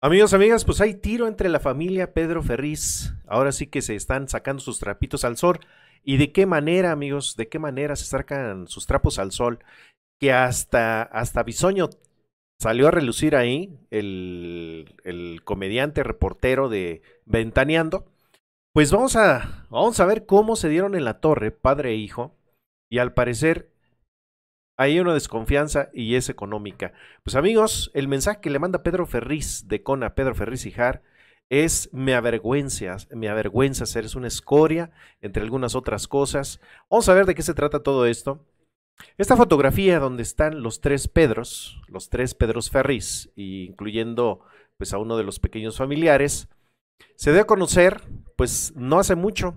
Amigos, amigas, pues hay tiro entre la familia Pedro Ferriz. Ahora sí que se están sacando sus trapitos al sol. ¿Y de qué manera, amigos? ¿De qué manera se sacan sus trapos al sol? Que hasta, hasta Bisoño salió a relucir ahí, el, el comediante reportero de Ventaneando. Pues vamos a, vamos a ver cómo se dieron en la torre, padre e hijo. Y al parecer hay una desconfianza y es económica. Pues amigos, el mensaje que le manda Pedro Ferriz de Cona, Pedro Ferriz y es me avergüenzas, me avergüenzas, eres una escoria, entre algunas otras cosas. Vamos a ver de qué se trata todo esto. Esta fotografía donde están los tres Pedros, los tres Pedros Ferriz, incluyendo pues a uno de los pequeños familiares, se dio a conocer pues no hace mucho,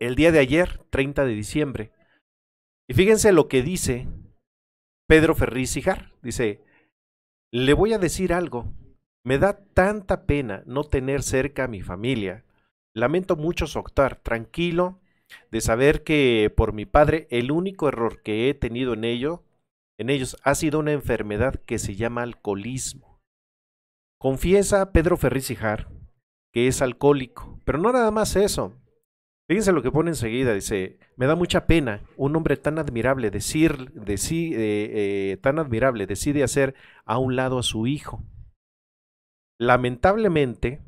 el día de ayer, 30 de diciembre, y fíjense lo que dice Pedro Ferriz Dice, le voy a decir algo. Me da tanta pena no tener cerca a mi familia. Lamento mucho soctar, tranquilo, de saber que por mi padre el único error que he tenido en ello, en ellos ha sido una enfermedad que se llama alcoholismo. Confiesa Pedro Ferriz que es alcohólico, pero no nada más eso. Fíjense lo que pone enseguida, dice, me da mucha pena un hombre tan admirable decir, eh, eh, tan admirable decide hacer a un lado a su hijo. Lamentablemente,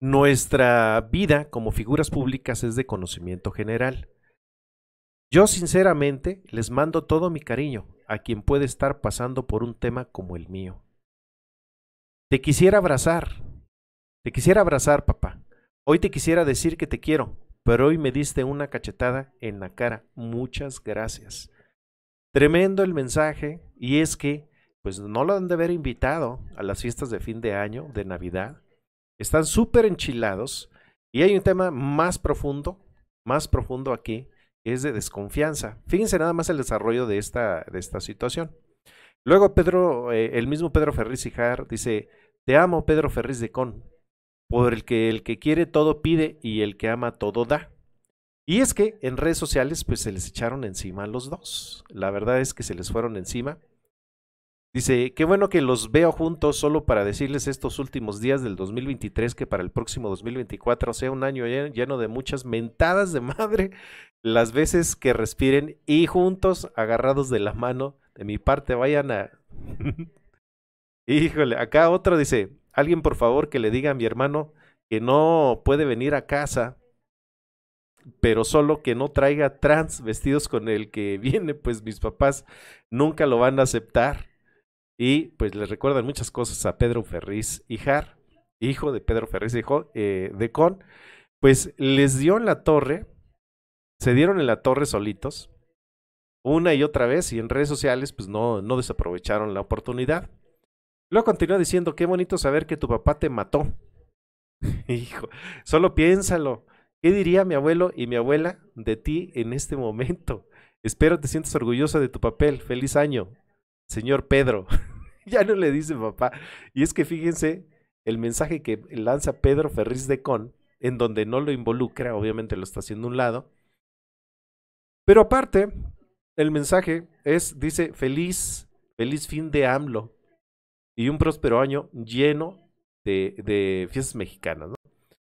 nuestra vida como figuras públicas es de conocimiento general. Yo sinceramente les mando todo mi cariño a quien puede estar pasando por un tema como el mío. Te quisiera abrazar, te quisiera abrazar, papá, Hoy te quisiera decir que te quiero, pero hoy me diste una cachetada en la cara. Muchas gracias. Tremendo el mensaje y es que pues no lo han de haber invitado a las fiestas de fin de año, de Navidad. Están súper enchilados y hay un tema más profundo, más profundo aquí, es de desconfianza. Fíjense nada más el desarrollo de esta, de esta situación. Luego Pedro, eh, el mismo Pedro Ferriz Ijar dice, te amo Pedro Ferriz de Con, que el que quiere todo pide y el que ama todo da. Y es que en redes sociales pues se les echaron encima a los dos. La verdad es que se les fueron encima. Dice, qué bueno que los veo juntos solo para decirles estos últimos días del 2023 que para el próximo 2024 sea un año lleno de muchas mentadas de madre las veces que respiren y juntos agarrados de la mano de mi parte vayan a... Híjole, acá otro dice, Alguien, por favor, que le diga a mi hermano que no puede venir a casa, pero solo que no traiga trans vestidos con el que viene, pues mis papás nunca lo van a aceptar. Y pues le recuerdan muchas cosas a Pedro Ferriz Hijar, hijo de Pedro Ferriz hijo, eh, de Con. Pues les dio en la torre, se dieron en la torre solitos, una y otra vez, y en redes sociales, pues no, no desaprovecharon la oportunidad. Luego continúa diciendo, qué bonito saber que tu papá te mató. Hijo, solo piénsalo. ¿Qué diría mi abuelo y mi abuela de ti en este momento? Espero te sientas orgulloso de tu papel. Feliz año, señor Pedro. ya no le dice papá. Y es que fíjense el mensaje que lanza Pedro Ferriz de Con, en donde no lo involucra, obviamente lo está haciendo un lado. Pero aparte, el mensaje es, dice, feliz, feliz fin de AMLO y un próspero año lleno de, fiestas mexicanas. ¿no?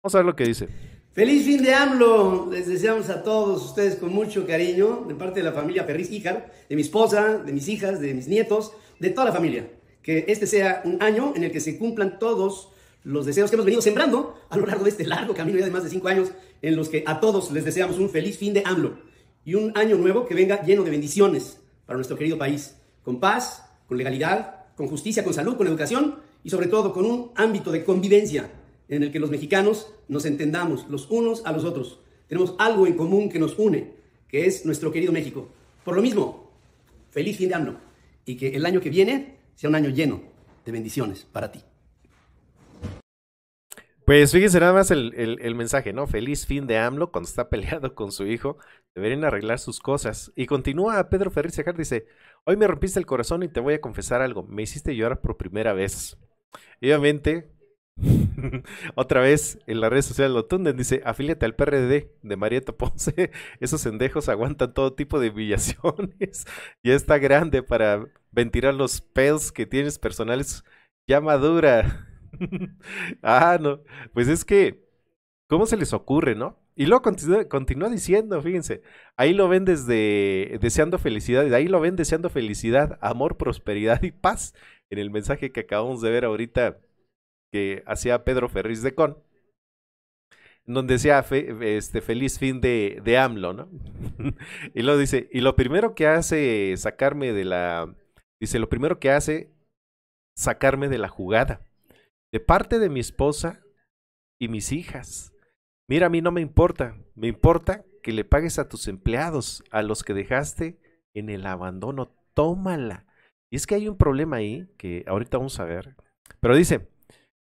Vamos a ver lo que dice. Feliz fin de AMLO. Les deseamos a todos ustedes con mucho cariño de parte de la familia Perriz Híjar, de mi esposa, de mis hijas, de mis nietos, de toda la familia. Que este sea un año en el que se cumplan todos los deseos que hemos venido sembrando a lo largo de este largo camino de más de cinco años, en los que a todos les deseamos un feliz fin de AMLO y un año nuevo que venga lleno de bendiciones para nuestro querido país, con paz, con legalidad con justicia, con salud, con educación y sobre todo con un ámbito de convivencia en el que los mexicanos nos entendamos los unos a los otros. Tenemos algo en común que nos une, que es nuestro querido México. Por lo mismo, feliz fin de AMLO, y que el año que viene sea un año lleno de bendiciones para ti. Pues fíjense nada más el, mensaje, ¿no? Feliz fin de AMLO cuando está peleado con su hijo. Deberían arreglar sus cosas. Y continúa Pedro Ferriz Sejar, dice, Hoy me rompiste el corazón y te voy a confesar algo. Me hiciste llorar por primera vez. Y obviamente, otra vez en las redes sociales lo tunden. Dice, afíliate al PRD de Marietta Ponce. Esos sendejos aguantan todo tipo de humillaciones. ya está grande para ventilar los pedos que tienes personales. Ya madura. ah, no. Pues es que, ¿cómo se les ocurre, no? Y luego continúa, diciendo, fíjense, ahí lo ven desde deseando felicidad, y ahí lo ven deseando felicidad, amor, prosperidad y paz. En el mensaje que acabamos de ver ahorita que hacía Pedro Ferriz de Con, donde decía este, feliz fin de, de AMLO, ¿no? y lo dice, y lo primero que hace sacarme de la, dice, lo primero que hace sacarme de la jugada, de parte de mi esposa y mis hijas Mira, a mí no me importa, me importa que le pagues a tus empleados, a los que dejaste en el abandono, tómala. Y es que hay un problema ahí que ahorita vamos a ver. Pero dice,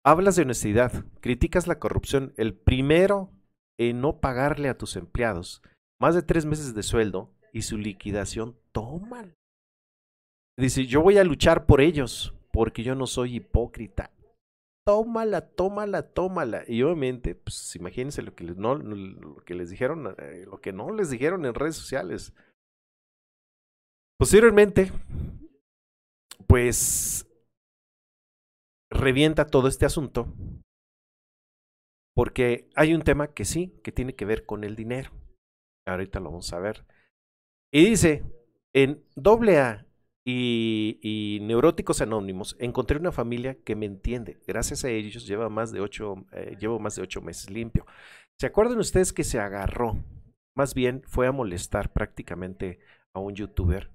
hablas de honestidad, criticas la corrupción, el primero en no pagarle a tus empleados más de tres meses de sueldo y su liquidación, tómala. Dice, yo voy a luchar por ellos, porque yo no soy hipócrita tómala, tómala, tómala. Y obviamente, pues imagínense lo que, les, no, lo que les dijeron, eh, lo que no les dijeron en redes sociales. Posteriormente, pues revienta todo este asunto porque hay un tema que sí, que tiene que ver con el dinero. Ahorita lo vamos a ver. Y dice, en doble A, y, Neuróticos Anónimos, encontré una familia que me entiende. Gracias a ellos lleva más de ocho, eh, llevo más de ocho meses limpio. ¿Se acuerdan ustedes que se agarró? Más bien fue a molestar prácticamente a un youtuber,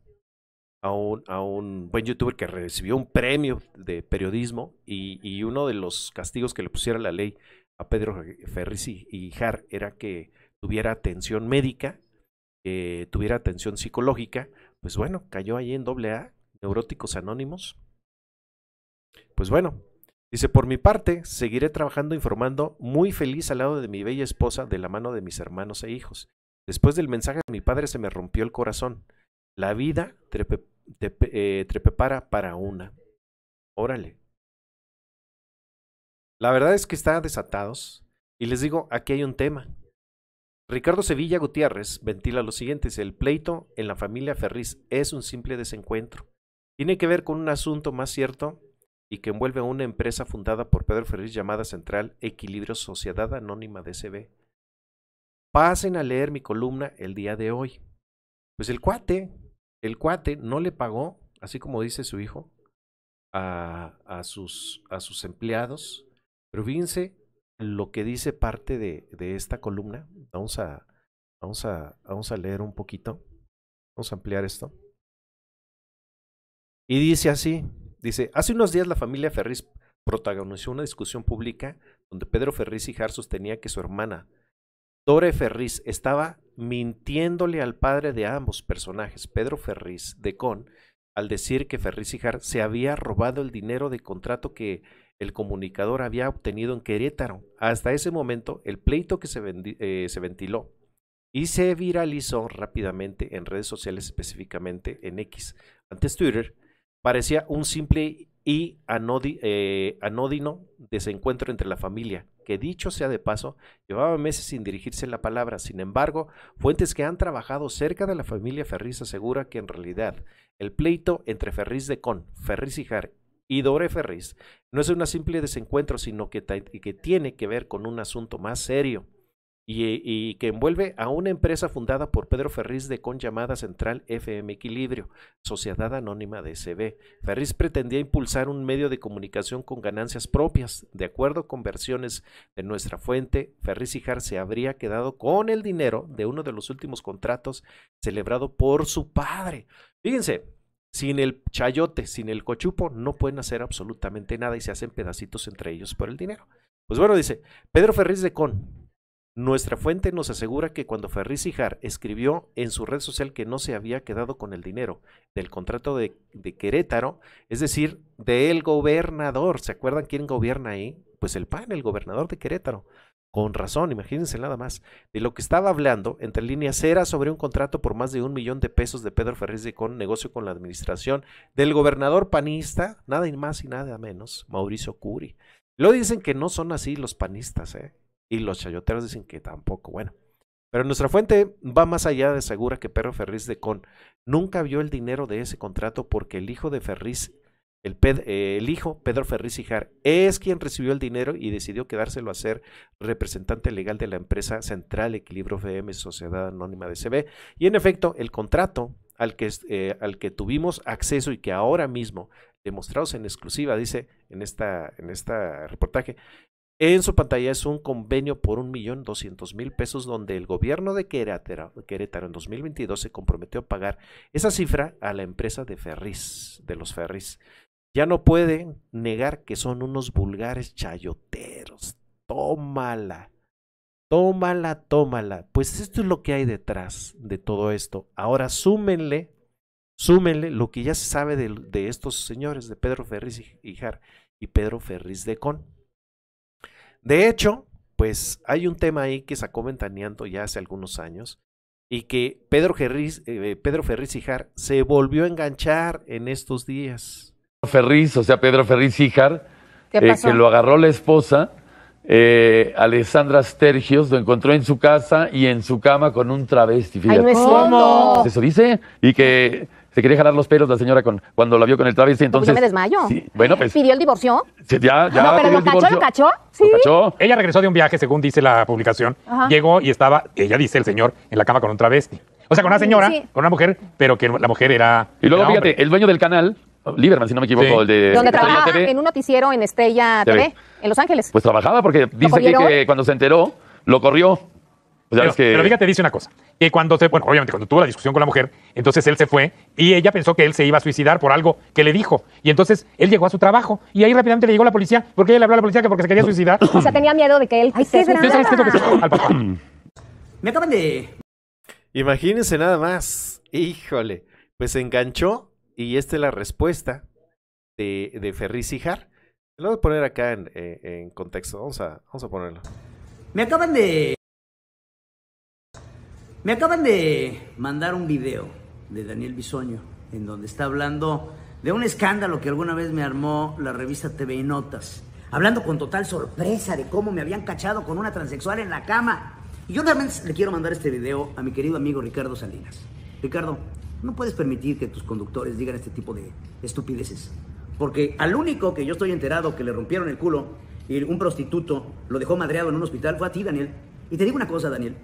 a un, a un buen youtuber que recibió un premio de periodismo y, y, uno de los castigos que le pusiera la ley a Pedro Ferris y, y Jar era que tuviera atención médica, que tuviera atención psicológica pues bueno, cayó ahí en A, Neuróticos Anónimos. Pues bueno, dice, por mi parte, seguiré trabajando informando muy feliz al lado de mi bella esposa de la mano de mis hermanos e hijos. Después del mensaje de mi padre se me rompió el corazón. La vida trepe eh, para una. Órale. La verdad es que está desatados. Y les digo, aquí hay un tema. Ricardo Sevilla Gutiérrez ventila lo siguiente, el pleito en la familia Ferriz es un simple desencuentro. Tiene que ver con un asunto más cierto y que envuelve a una empresa fundada por Pedro Ferriz llamada Central Equilibrio Sociedad Anónima DCB. Pasen a leer mi columna el día de hoy. Pues el cuate, el cuate no le pagó, así como dice su hijo, a, sus, a sus empleados. Pero lo que dice parte de, esta columna. Vamos a, vamos, a, vamos a leer un poquito. Vamos a ampliar esto. Y dice así, dice, hace unos días la familia Ferris protagonizó una discusión pública donde Pedro Ferriz jar sostenía que su hermana, Tore Ferriz, estaba mintiéndole al padre de ambos personajes, Pedro Ferriz de Con, al decir que Ferricijar se había robado el dinero de contrato que el comunicador había obtenido en Querétaro. Hasta ese momento, el pleito que se, eh, se ventiló y se viralizó rápidamente en redes sociales, específicamente en X. Antes Twitter parecía un simple y eh, anódino desencuentro entre la familia, que dicho sea de paso, llevaba meses sin dirigirse la palabra. Sin embargo, fuentes que han trabajado cerca de la familia Ferriz asegura que en realidad el pleito entre Ferriz de Con, Ferriz y Jar y Dore Ferriz no es un simple desencuentro, sino que, que tiene que ver con un asunto más serio y, que envuelve a una empresa fundada por Pedro Ferriz de con llamada Central FM Equilibrio, sociedad anónima de SB. Ferriz pretendía impulsar un medio de comunicación con ganancias propias. De acuerdo con versiones de nuestra fuente, Ferriz Jar se habría quedado con el dinero de uno de los últimos contratos celebrado por su padre. Fíjense, sin el chayote, sin el cochupo, no pueden hacer absolutamente nada y se hacen pedacitos entre ellos por el dinero. Pues bueno, dice Pedro Ferriz de Con nuestra fuente nos asegura que cuando Ferriz escribió en su red social que no se había quedado con el dinero del contrato de, Querétaro, es decir, del gobernador, ¿se acuerdan quién gobierna ahí? Pues el PAN, el gobernador de Querétaro. Con razón, imagínense nada más. De lo que estaba hablando, entre líneas, era sobre un contrato por más de un millón de pesos de Pedro Ferriz de Con, negocio con la administración del gobernador panista, nada más y nada menos, Mauricio Curi. Lo dicen que no son así los panistas, ¿eh? y los chayoteros dicen que tampoco. Bueno, pero nuestra fuente va más allá de asegura que Pedro Ferriz de Con nunca vio el dinero de ese contrato porque el hijo de Ferriz, el, eh, el hijo Pedro Ferriz Hijar, es quien recibió el dinero y decidió quedárselo a ser representante legal de la empresa Central Equilibrio FM Sociedad Anónima de CB. Y en efecto, el contrato al que, eh, al que tuvimos acceso y que ahora mismo demostrados en exclusiva, dice en esta, en esta reportaje, en su pantalla es un convenio por 1.200.000 pesos donde el gobierno de Querétaro, en 2022 se comprometió a pagar esa cifra a la empresa de ferris, de los ferris. Ya no puede negar que son unos vulgares chayoteros. Tómala. Tómala, tómala. Pues esto es lo que hay detrás de todo esto. Ahora súmenle, súmenle lo que ya se sabe de, estos señores, de Pedro Ferris y, y Pedro Ferris de Con. De hecho, pues hay un tema ahí que sacó Ventaneando ya hace algunos años y que Pedro, Ferriz, eh, eh, Pedro Ferriz Hijar se volvió a enganchar en estos días. Ferriz, o sea, Pedro Ferriz Hijar, eh, que lo agarró la esposa, Alessandra Stergios, lo encontró en su casa y en su cama con un travesti. ¿Cómo? Eso dice. Y que se quería jalar los pelos la señora con, cuando la vio con el travesti, entonces... Yo me desmayo. bueno, pues, ¿Pidió el divorcio? ya, ah, ya. No, pero lo cachó, lo cachó, ¿Sí? lo cachó. Ella regresó de un viaje, según dice la publicación. Llegó y estaba, ella dice, el señor, en la cama con un travesti. O sea, con una señora, con una mujer, pero que la mujer era... Y luego, fíjate, el dueño del canal, Lieberman, si no me equivoco, el de. Donde trabajaba en un noticiero en Estrella TV, en Los Ángeles. Pues trabajaba porque dice que, cuando se enteró, lo corrió. Pues pero, que... dice una cosa. Que cuando se, bueno, obviamente, cuando tuvo la discusión con la mujer, entonces él se fue y ella pensó que él se iba a suicidar por algo que le dijo. Y entonces él llegó a su trabajo y ahí rápidamente le llegó la policía porque ella le habló a la policía que porque se quería suicidar. o sea, tenía miedo de que él. que se... al Me acaban de. Imagínense nada más. Híjole. Pues se enganchó y esta es la respuesta de, de Ferriz Lo voy a poner acá eh, en, contexto. Vamos a, vamos a ponerlo. Me acaban de. Me acaban de mandar un video de Daniel Bisoño, en donde está hablando de un escándalo que alguna vez me armó la revista TV Notas, hablando con total sorpresa de cómo me habían cachado con una transexual en la cama. Y yo también le quiero mandar este video a mi querido amigo Ricardo Salinas. Ricardo, no puedes permitir que tus conductores digan este tipo de estupideces, porque al único que yo estoy enterado que le rompieron el culo y un prostituto lo dejó madreado en un hospital fue a ti, Daniel. Y te digo una cosa, Daniel,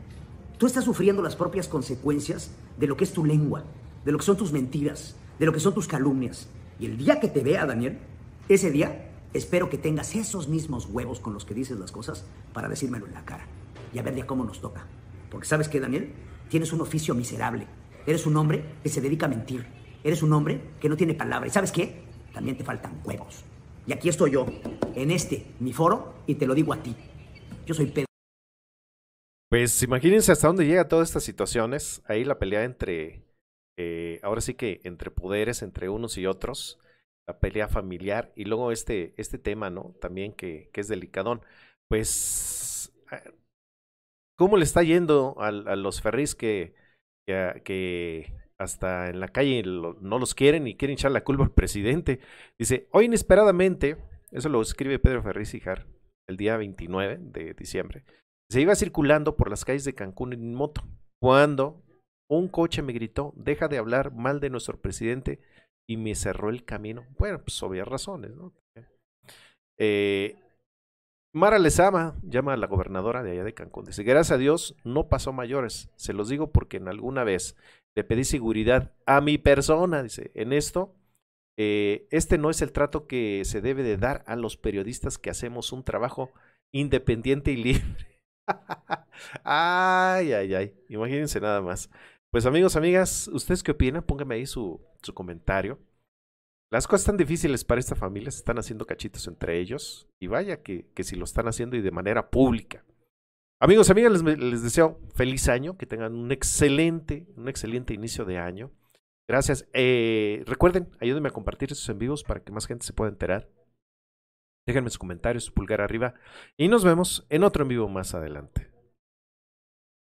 Tú estás sufriendo las propias consecuencias de lo que es tu lengua, de lo que son tus mentiras, de lo que son tus calumnias. Y el día que te vea, Daniel, ese día espero que tengas esos mismos huevos con los que dices las cosas para decírmelo en la cara y a ver de cómo nos toca. Porque sabes qué, Daniel, tienes un oficio miserable. Eres un hombre que se dedica a mentir. Eres un hombre que no tiene palabra. ¿Y sabes qué? También te faltan huevos. Y aquí estoy yo, en este, mi foro, y te lo digo a ti. Yo soy Pedro. Pues imagínense hasta dónde llega todas estas situaciones. Ahí la pelea entre, eh, ahora sí que entre poderes, entre unos y otros, la pelea familiar y luego este, este tema, ¿no? También que, es delicadón. Pues, ah, ¿cómo le está yendo a, los ferris que, que, ah, hasta en la calle no los quieren y quieren echar la culpa al presidente? Dice, hoy inesperadamente, eso lo escribe Pedro y Jar, el día 29 de diciembre. Se iba circulando por las calles de Cancún en moto, cuando un coche me gritó, deja de hablar mal de nuestro presidente y me cerró el camino. Bueno, pues obvias razones, ¿no? Eh, Mara Lezama llama a la gobernadora de allá de Cancún. Dice, gracias a Dios no pasó mayores. Se los digo porque en alguna vez le pedí seguridad a mi persona. Dice, en esto, eh, este no es el trato que se debe de dar a los periodistas que hacemos un trabajo independiente y libre. ay, ay, ay. Imagínense nada más. Pues amigos, amigas, ¿ustedes qué opinan? Pónganme ahí su, comentario. Las cosas están difíciles para esta familia, se están haciendo cachitos entre ellos. Y vaya que, si lo están haciendo y de manera pública. Amigos, amigas, les, deseo feliz año, que tengan un excelente, un excelente inicio de año. Gracias. Eh, recuerden, ayúdenme a compartir estos en para que más gente se pueda enterar. Déjenme sus comentarios, su pulgar arriba. Y nos vemos en otro en vivo más adelante.